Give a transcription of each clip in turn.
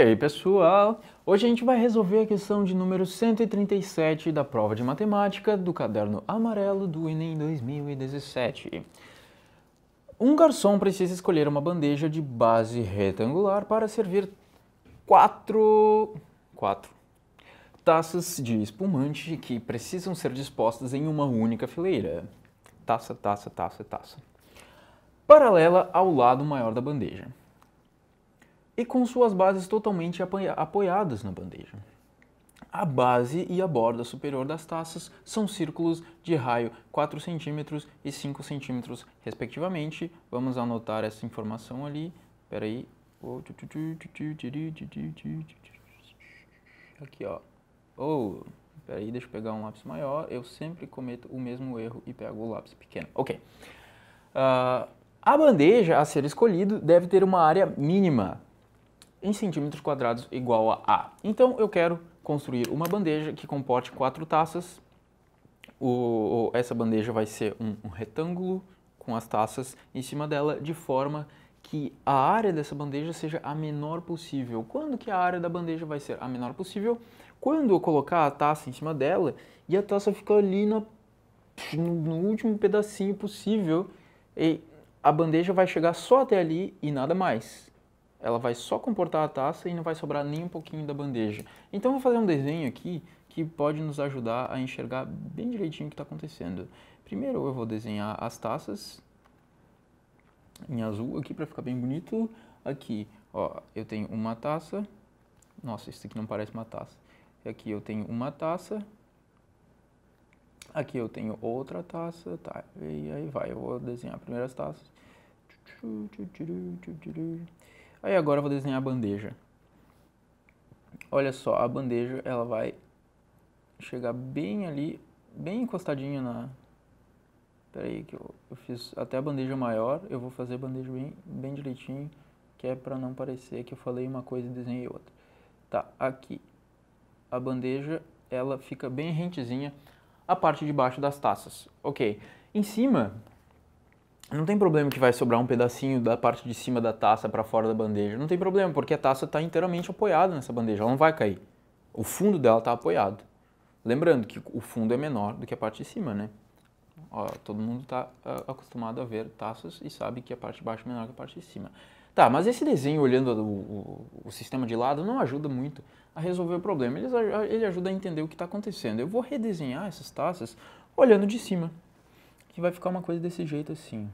E aí pessoal, hoje a gente vai resolver a questão de número 137 da prova de matemática do caderno amarelo do Enem 2017. Um garçom precisa escolher uma bandeja de base retangular para servir quatro, quatro taças de espumante que precisam ser dispostas em uma única fileira. Taça, taça, taça, taça. Paralela ao lado maior da bandeja e com suas bases totalmente apoiadas na bandeja. A base e a borda superior das taças são círculos de raio 4 cm e 5 cm, respectivamente. Vamos anotar essa informação ali. Espera aí. Aqui, ó. Oh, peraí, deixa eu pegar um lápis maior. Eu sempre cometo o mesmo erro e pego o lápis pequeno. Ok. Uh, a bandeja a ser escolhida deve ter uma área mínima em centímetros quadrados igual a A. Então eu quero construir uma bandeja que comporte quatro taças. O, essa bandeja vai ser um, um retângulo com as taças em cima dela, de forma que a área dessa bandeja seja a menor possível. Quando que a área da bandeja vai ser a menor possível? Quando eu colocar a taça em cima dela e a taça ficar ali na, no último pedacinho possível, e a bandeja vai chegar só até ali e nada mais ela vai só comportar a taça e não vai sobrar nem um pouquinho da bandeja. Então vou fazer um desenho aqui que pode nos ajudar a enxergar bem direitinho o que está acontecendo. Primeiro eu vou desenhar as taças em azul aqui para ficar bem bonito. Aqui, ó, eu tenho uma taça. Nossa, isso aqui não parece uma taça. Aqui eu tenho uma taça. Aqui eu tenho outra taça, tá? E aí vai, eu vou desenhar primeiro as taças. Aí agora eu vou desenhar a bandeja. Olha só, a bandeja ela vai chegar bem ali, bem encostadinho na... Peraí aí que eu, eu fiz até a bandeja maior, eu vou fazer a bandeja bem, bem direitinho, que é para não parecer que eu falei uma coisa e desenhei outra. Tá, aqui. A bandeja, ela fica bem rentezinha a parte de baixo das taças. Ok. Em cima, não tem problema que vai sobrar um pedacinho da parte de cima da taça para fora da bandeja. Não tem problema, porque a taça está inteiramente apoiada nessa bandeja, ela não vai cair. O fundo dela está apoiado. Lembrando que o fundo é menor do que a parte de cima, né? Ó, todo mundo está ah, acostumado a ver taças e sabe que a parte de baixo é menor que a parte de cima. Tá, mas esse desenho olhando o, o, o sistema de lado não ajuda muito a resolver o problema. Ele, ele ajuda a entender o que está acontecendo. Eu vou redesenhar essas taças olhando de cima. Que vai ficar uma coisa desse jeito assim.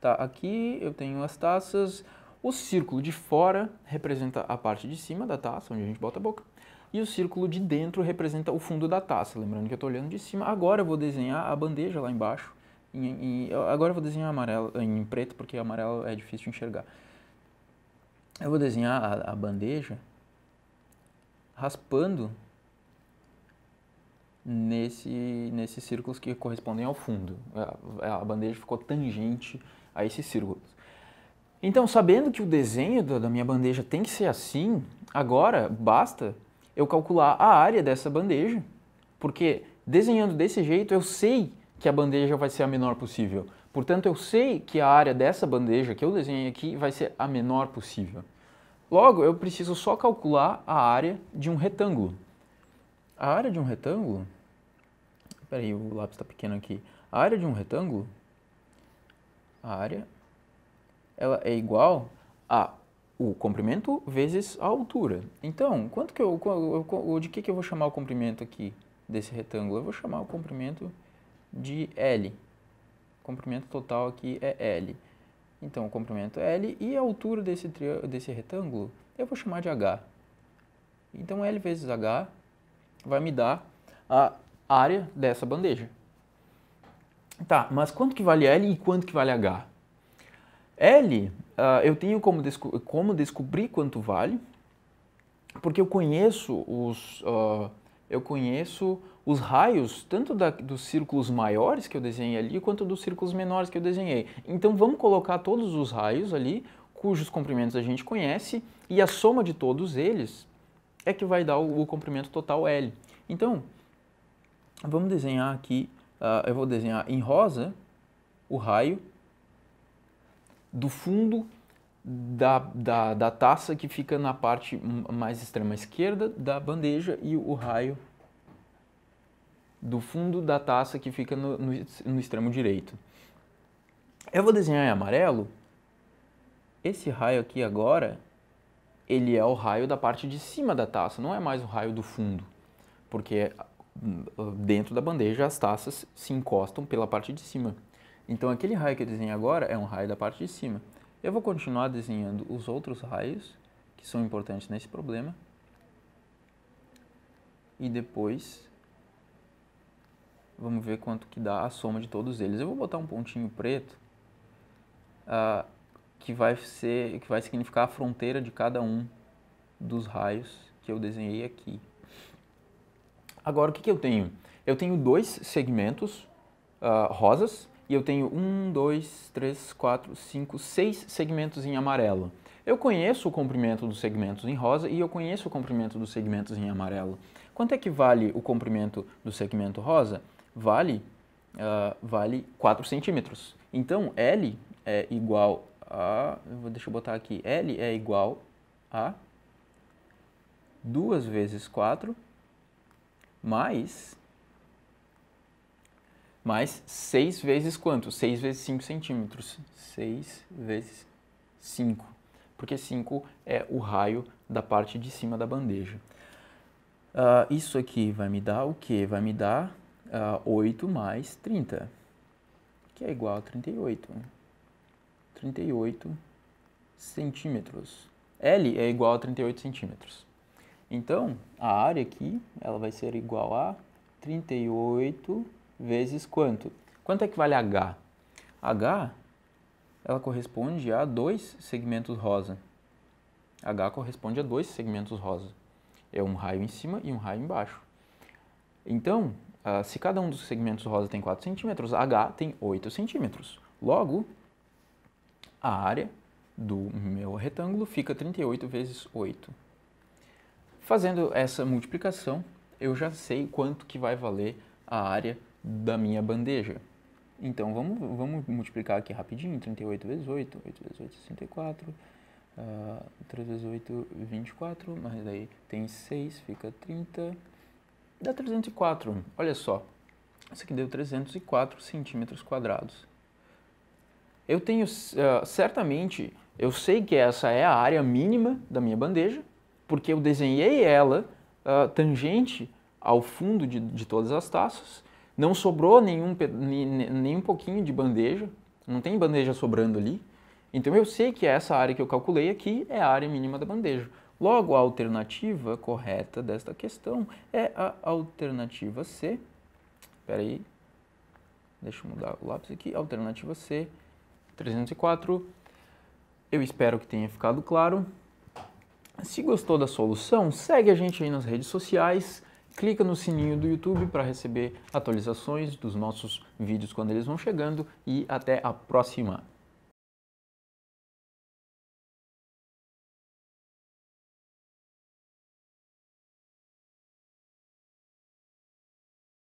Tá, aqui eu tenho as taças. O círculo de fora representa a parte de cima da taça, onde a gente bota a boca. E o círculo de dentro representa o fundo da taça. Lembrando que eu estou olhando de cima. Agora eu vou desenhar a bandeja lá embaixo. E, e, agora eu vou desenhar amarelo, em preto, porque amarelo é difícil de enxergar. Eu vou desenhar a, a bandeja raspando nesse, nesses círculos que correspondem ao fundo. A, é, é, a bandeja ficou tangente a esses círculos. Então, sabendo que o desenho da minha bandeja tem que ser assim, agora basta eu calcular a área dessa bandeja, porque desenhando desse jeito eu sei que a bandeja vai ser a menor possível. Portanto, eu sei que a área dessa bandeja que eu desenhei aqui vai ser a menor possível. Logo, eu preciso só calcular a área de um retângulo. A área de um retângulo Peraí, o lápis está pequeno aqui. A área de um retângulo, a área, ela é igual a o comprimento vezes a altura. Então, quanto que eu, de que, que eu vou chamar o comprimento aqui desse retângulo? Eu vou chamar o comprimento de L. O comprimento total aqui é L. Então, o comprimento é L e a altura desse, desse retângulo eu vou chamar de H. Então, L vezes H vai me dar a área dessa bandeja. Tá, mas quanto que vale L e quanto que vale H? L, uh, eu tenho como, desco como, descobrir quanto vale, porque eu conheço os, uh, eu conheço os raios, tanto da, dos círculos maiores que eu desenhei ali, quanto dos círculos menores que eu desenhei. Então vamos colocar todos os raios ali, cujos comprimentos a gente conhece, e a soma de todos eles é que vai dar o, o comprimento total L. Então, Vamos desenhar aqui, uh, eu vou desenhar em rosa o raio do fundo da, da, da, taça que fica na parte mais extrema esquerda da bandeja e o raio do fundo da taça que fica no, no, no extremo direito. Eu vou desenhar em amarelo. Esse raio aqui agora, ele é o raio da parte de cima da taça, não é mais o raio do fundo, porque dentro da bandeja as taças se encostam pela parte de cima. Então aquele raio que eu desenhei agora é um raio da parte de cima. Eu vou continuar desenhando os outros raios que são importantes nesse problema. E depois vamos ver quanto que dá a soma de todos eles. Eu vou botar um pontinho preto uh, que, vai ser, que vai significar a fronteira de cada um dos raios que eu desenhei aqui. Agora, o que, que eu tenho? Eu tenho dois segmentos uh, rosas e eu tenho um, dois, três, quatro, cinco, seis segmentos em amarelo. Eu conheço o comprimento dos segmentos em rosa e eu conheço o comprimento dos segmentos em amarelo. Quanto é que vale o comprimento do segmento rosa? Vale, uh, vale 4 centímetros. Então, L é igual a... Eu deixa eu botar aqui. L é igual a 2 vezes 4 mais, mais 6 vezes quanto? 6 vezes 5 centímetros. 6 vezes 5, porque 5 é o raio da parte de cima da bandeja. Uh, isso aqui vai me dar o quê? Vai me dar uh, ah, 8 mais 30, que é igual a 38. 38 centímetros. L é igual a 38 centímetros. Então, a área aqui, ela vai ser igual a 38 vezes quanto? Quanto é que vale H? H, ela corresponde a dois segmentos rosa. H corresponde a dois segmentos rosa. É um raio em cima e um raio embaixo. Então, ah, se cada um dos segmentos rosa tem 4 centímetros, H tem 8 centímetros. Logo, a área do meu retângulo fica 38 vezes 8. Fazendo essa multiplicação, eu já sei quanto que vai valer a área da minha bandeja. Então, vamos, vamos multiplicar aqui rapidinho, 38 vezes 8, 8 vezes 8, 64, uh, 3 vezes 8, 24, mas daí tem 6, fica 30, dá 304, olha só, isso aqui deu 304 centímetros quadrados. Eu tenho, uh, certamente, eu sei que essa é a área mínima da minha bandeja, porque eu desenhei ela uh, tangente ao fundo de, de todas as taças, não sobrou nenhum, nenhum pouquinho de bandeja, não tem bandeja sobrando ali, então eu sei que essa área que eu calculei aqui é a área mínima da bandeja. Logo, a alternativa correta desta questão é a alternativa C. Espera aí, deixa eu mudar o lápis aqui. Alternativa C, 304. Eu espero que tenha ficado claro. Se gostou da solução, segue a gente aí nas redes sociais, clica no sininho do YouTube para receber atualizações dos nossos vídeos quando eles vão chegando e até a próxima!